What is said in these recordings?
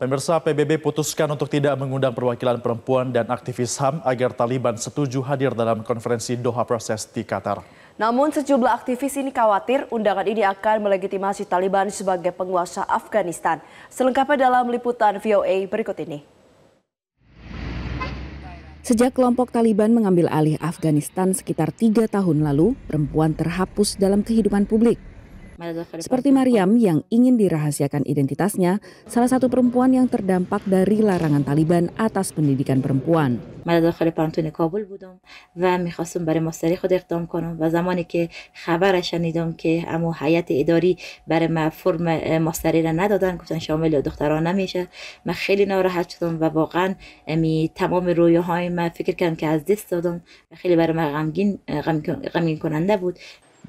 Pemirsa PBB putuskan untuk tidak mengundang perwakilan perempuan dan aktivis HAM agar Taliban setuju hadir dalam konferensi Doha Proses di Qatar. Namun sejumlah aktivis ini khawatir undangan ini akan melegitimasi Taliban sebagai penguasa Afghanistan. Selengkapnya dalam liputan VOA berikut ini. Sejak kelompok Taliban mengambil alih Afghanistan sekitar tiga tahun lalu, perempuan terhapus dalam kehidupan publik. Seperti Mariam yang ingin dirahasiakan identitasnya, salah satu perempuan yang terdampak dari larangan Taliban atas pendidikan perempuan. من داخل کابل بودم و میخواستم برای ماستری خود اقدام کنم و زمانی که خبر شنیدم که اما حیات اداری برای ما فرم ماستری را ندادن گفتن شامل دختران نمیشه من خیلی ناراحت شدم و واقعا می تمام رویاهای من فکر کردم که از دست دادم و خیلی برای من غمگین غمگین کننده بود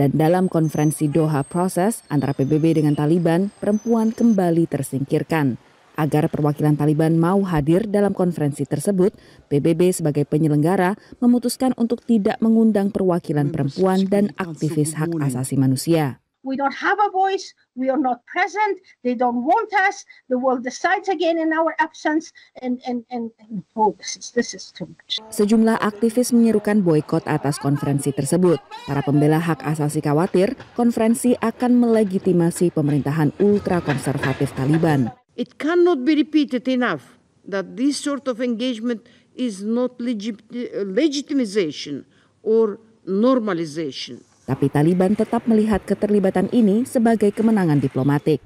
Dan dalam konferensi Doha proses antara PBB dengan Taliban, perempuan kembali tersingkirkan. Agar perwakilan Taliban mau hadir dalam konferensi tersebut, PBB sebagai penyelenggara memutuskan untuk tidak mengundang perwakilan perempuan dan aktivis hak asasi manusia. we don't have a voice, we are not present, they don't want us, the world decides again in our absence, and, and, and, and oh, this is, this is too much. Sejumlah aktivis menyerukan boykot atas konferensi tersebut. Para pembela hak asasi khawatir, konferensi akan melegitimasi pemerintahan ultra konservatif Taliban. It cannot be repeated enough that this sort of engagement is not legit legitimization or normalization. tapi Taliban tetap melihat keterlibatan ini sebagai kemenangan diplomatik.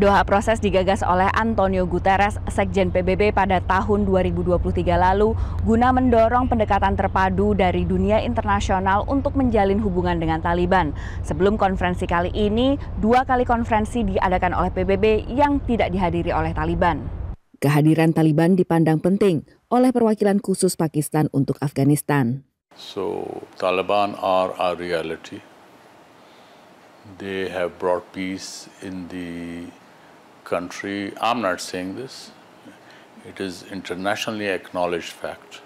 Doha proses digagas oleh Antonio Guterres, Sekjen PBB pada tahun 2023 lalu guna mendorong pendekatan terpadu dari dunia internasional untuk menjalin hubungan dengan Taliban. Sebelum konferensi kali ini, dua kali konferensi diadakan oleh PBB yang tidak dihadiri oleh Taliban. Kehadiran Taliban dipandang penting oleh perwakilan khusus Pakistan untuk Afghanistan. So, Taliban are our reality. They have brought peace in the country. I'm not saying this. It is internationally acknowledged fact.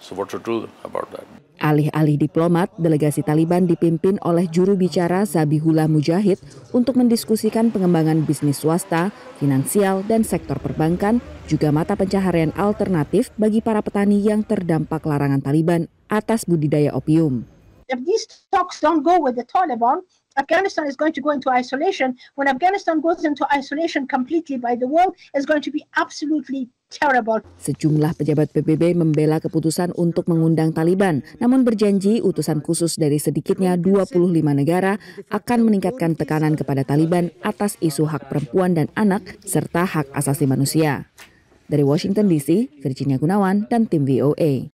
So what to do about that? Alih-alih diplomat, delegasi Taliban dipimpin oleh juru bicara Zabihullah Mujahid untuk mendiskusikan pengembangan bisnis swasta, finansial, dan sektor perbankan, juga mata pencaharian alternatif bagi para petani yang terdampak larangan Taliban atas budidaya opium. If these talks don't go with the Taliban, Afghanistan is going to go into isolation. When Afghanistan goes into isolation completely by the world, it's going to be absolutely terrible. Sejumlah pejabat PBB membela keputusan untuk mengundang Taliban, namun berjanji utusan khusus dari sedikitnya 25 negara akan meningkatkan tekanan kepada Taliban atas isu hak perempuan dan anak serta hak asasi manusia. Dari Washington DC, Virginia Gunawan dan tim VOA.